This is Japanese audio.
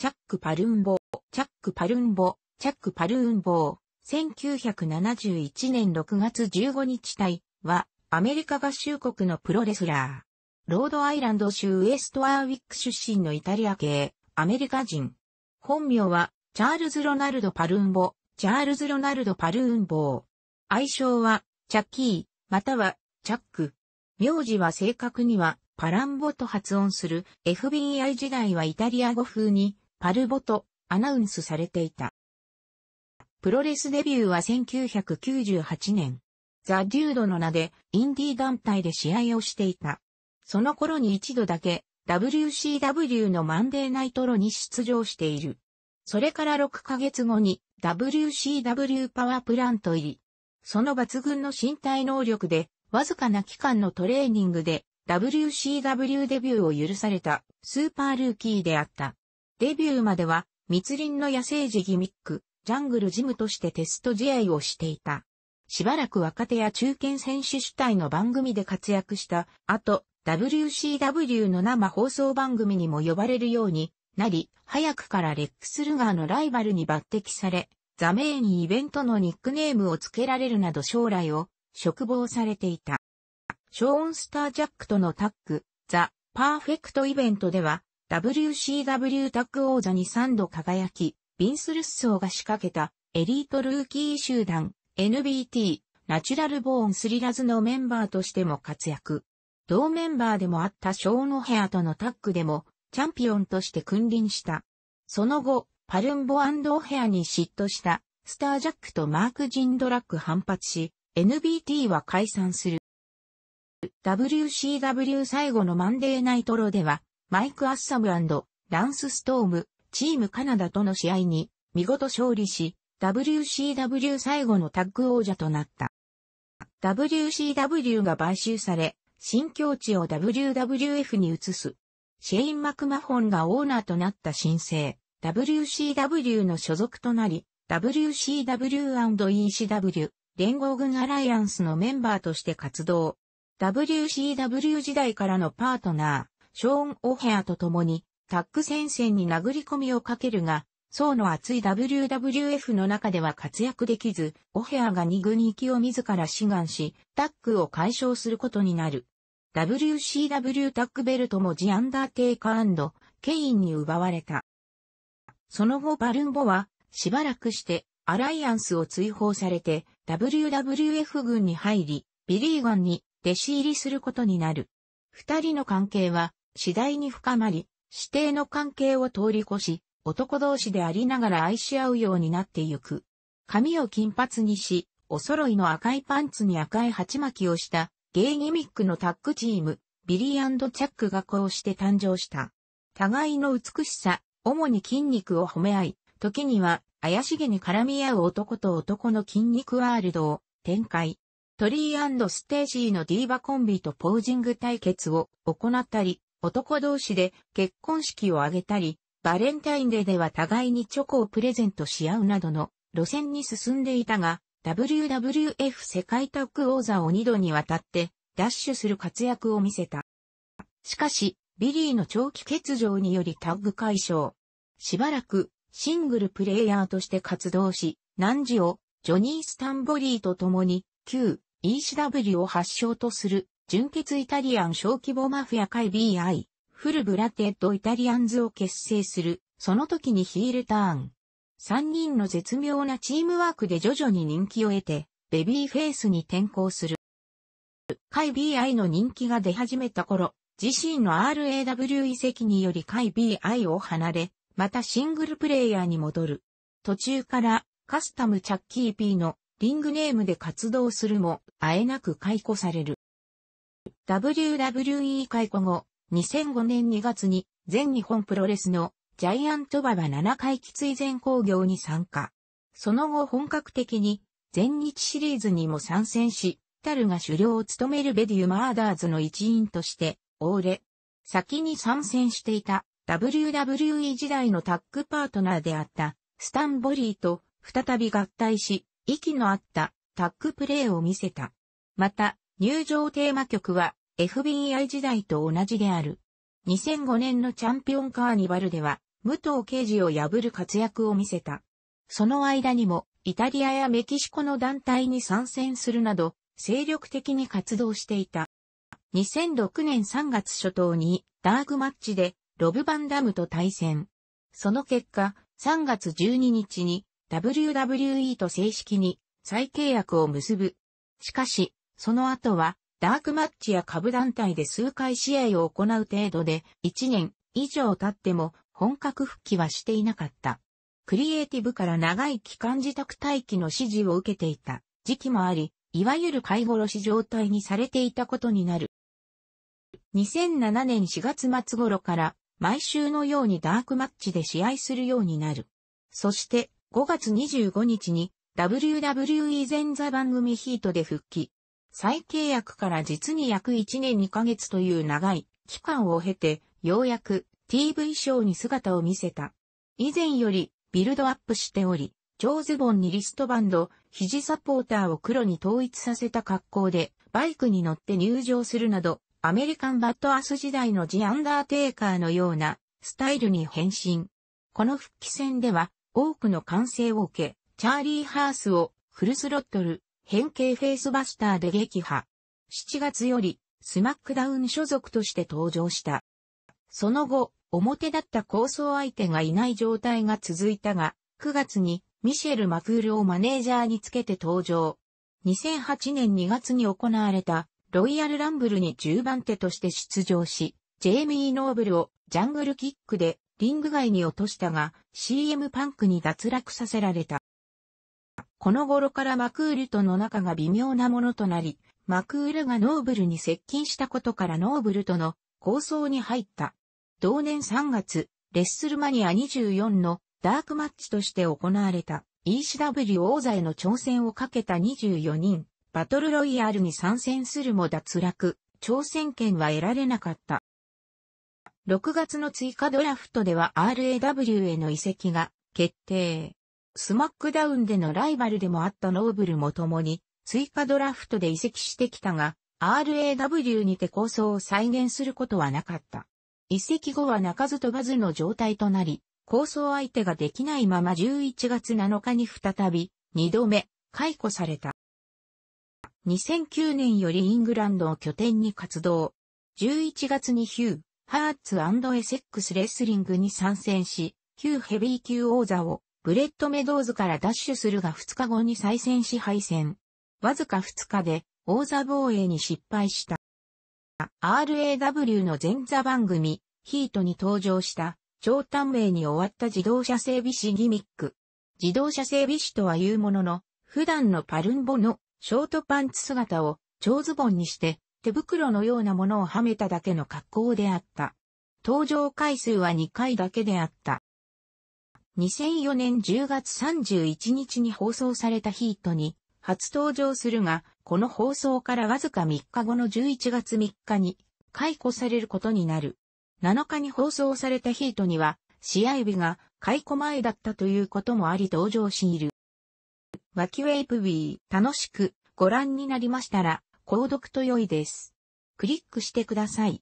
チャック・パルンボー、チャック・パルンボ、チャック・パルーンボー、1971年6月15日隊は、アメリカ合衆国のプロレスラー。ロードアイランド州ウエストアーウィック出身のイタリア系、アメリカ人。本名は、チャールズ・ロナルド・パルーンボ、チャールズ・ロナルド・パルーンボー。愛称は、チャッキー、または、チャック。名字は正確には、パランボと発音する、FBI 時代はイタリア語風に、パルボとアナウンスされていた。プロレスデビューは1998年、ザ・デュードの名でインディー団体で試合をしていた。その頃に一度だけ WCW のマンデーナイトロに出場している。それから6ヶ月後に WCW パワープラント入り。その抜群の身体能力で、わずかな期間のトレーニングで WCW デビューを許されたスーパールーキーであった。デビューまでは密林の野生児ギミック、ジャングルジムとしてテスト試合をしていた。しばらく若手や中堅選手主体の番組で活躍した後、WCW の生放送番組にも呼ばれるようになり、早くからレックス・ルガーのライバルに抜擢され、ザメインイベントのニックネームを付けられるなど将来を嘱望されていた。ショーン・スター・ジャックとのタッグ、ザ・パーフェクトイベントでは、WCW タッグ王座に3度輝き、ビンス・ルッソーが仕掛けたエリートルーキー集団 NBT ナチュラルボーンスリラズのメンバーとしても活躍。同メンバーでもあったショーン・オヘアとのタッグでもチャンピオンとして君臨した。その後、パルンボオヘアに嫉妬したスター・ジャックとマーク・ジンドラック反発し、NBT は解散する。WCW 最後のマンデーナイトロでは、マイク・アッサムランス・ストーム、チームカナダとの試合に、見事勝利し、WCW 最後のタッグ王者となった。WCW が買収され、新境地を WWF に移す。シェイン・マクマホンがオーナーとなった新生、WCW の所属となり、WCW&ECW 連合軍アライアンスのメンバーとして活動。WCW 時代からのパートナショーン・オヘアと共にタック戦線に殴り込みをかけるが、層の厚い WWF の中では活躍できず、オヘアが2軍行きを自ら志願し、タックを解消することになる。WCW タックベルトもジ・アンダーテイカーケインに奪われた。その後バルンボは、しばらくして、アライアンスを追放されて、WWF 軍に入り、ビリーガンに弟子入りすることになる。二人の関係は、次第に深まり、指定の関係を通り越し、男同士でありながら愛し合うようになってゆく。髪を金髪にし、お揃いの赤いパンツに赤い鉢巻きをした、ゲイギミックのタッグチーム、ビリーチャックがこうして誕生した。互いの美しさ、主に筋肉を褒め合い、時には怪しげに絡み合う男と男の筋肉ワールドを展開。トリーステージーのディーバコンビとポージング対決を行ったり、男同士で結婚式を挙げたり、バレンタインデーでは互いにチョコをプレゼントし合うなどの路線に進んでいたが、WWF 世界タッグ王座を2度にわたってダッシュする活躍を見せた。しかし、ビリーの長期欠場によりタッグ解消。しばらくシングルプレイヤーとして活動し、何時をジョニー・スタンボリーと共に旧 ECW を発祥とする純血イタリアン小規模マフィア会 BI、フルブラテッドイタリアンズを結成する、その時にヒールターン。3人の絶妙なチームワークで徐々に人気を得て、ベビーフェイスに転向する。会 BI の人気が出始めた頃、自身の RAW 遺跡により会 BI を離れ、またシングルプレイヤーに戻る。途中からカスタムチャッキー P のリングネームで活動するも、あえなく解雇される。WWE 解雇後、2005年2月に全日本プロレスのジャイアントババ7回追前工業に参加。その後本格的に全日シリーズにも参戦し、タルが首領を務めるベデューマーダーズの一員として、オーレ。先に参戦していた WWE 時代のタッグパートナーであったスタンボリーと再び合体し、息の合ったタッグプレーを見せた。また、入場テーマ曲は FBI 時代と同じである。2005年のチャンピオンカーニバルでは、武藤刑事を破る活躍を見せた。その間にも、イタリアやメキシコの団体に参戦するなど、精力的に活動していた。2006年3月初頭に、ダークマッチで、ロブ・バンダムと対戦。その結果、3月12日に、WWE と正式に、再契約を結ぶ。しかし、その後は、ダークマッチや株団体で数回試合を行う程度で、1年以上経っても本格復帰はしていなかった。クリエイティブから長い期間自宅待機の指示を受けていた時期もあり、いわゆる買い殺し状態にされていたことになる。2007年4月末頃から毎週のようにダークマッチで試合するようになる。そして5月25日に WWE 前座番組ヒートで復帰。再契約から実に約1年2ヶ月という長い期間を経て、ようやく TV ショーに姿を見せた。以前よりビルドアップしており、超ズボンにリストバンド、肘サポーターを黒に統一させた格好で、バイクに乗って入場するなど、アメリカンバッドアス時代のジ・アンダーテイカーのようなスタイルに変身。この復帰戦では多くの歓声を受け、チャーリー・ハースをフルスロットル、変形フェイスバスターで撃破。7月より、スマックダウン所属として登場した。その後、表だった構想相手がいない状態が続いたが、9月にミシェル・マクールをマネージャーにつけて登場。2008年2月に行われたロイヤルランブルに10番手として出場し、ジェイミー・ノーブルをジャングルキックでリング外に落としたが CM パンクに脱落させられた。この頃からマクールとの仲が微妙なものとなり、マクールがノーブルに接近したことからノーブルとの構想に入った。同年3月、レッスルマニア24のダークマッチとして行われた ECW 王座への挑戦をかけた24人、バトルロイヤルに参戦するも脱落、挑戦権は得られなかった。6月の追加ドラフトでは RAW への移籍が決定。スマックダウンでのライバルでもあったノーブルも共に追加ドラフトで移籍してきたが、RAW にて構想を再現することはなかった。移籍後は泣かず飛ばずの状態となり、構想相手ができないまま11月7日に再び、2度目、解雇された。2009年よりイングランドを拠点に活動。11月にヒュー、ハーツエセックスレスリングに参戦し、旧ヘビー級王座をブレットメドーズからダッシュするが2日後に再戦し敗戦。わずか2日で王座防衛に失敗した。RAW の前座番組、ヒートに登場した超短命に終わった自動車整備士ギミック。自動車整備士とは言うものの、普段のパルンボのショートパンツ姿を超ズボンにして手袋のようなものをはめただけの格好であった。登場回数は2回だけであった。2004年10月31日に放送されたヒートに初登場するが、この放送からわずか3日後の11月3日に解雇されることになる。7日に放送されたヒートには、試合日が解雇前だったということもあり登場している。ワキウェイプビー楽しくご覧になりましたら、購読と良いです。クリックしてください。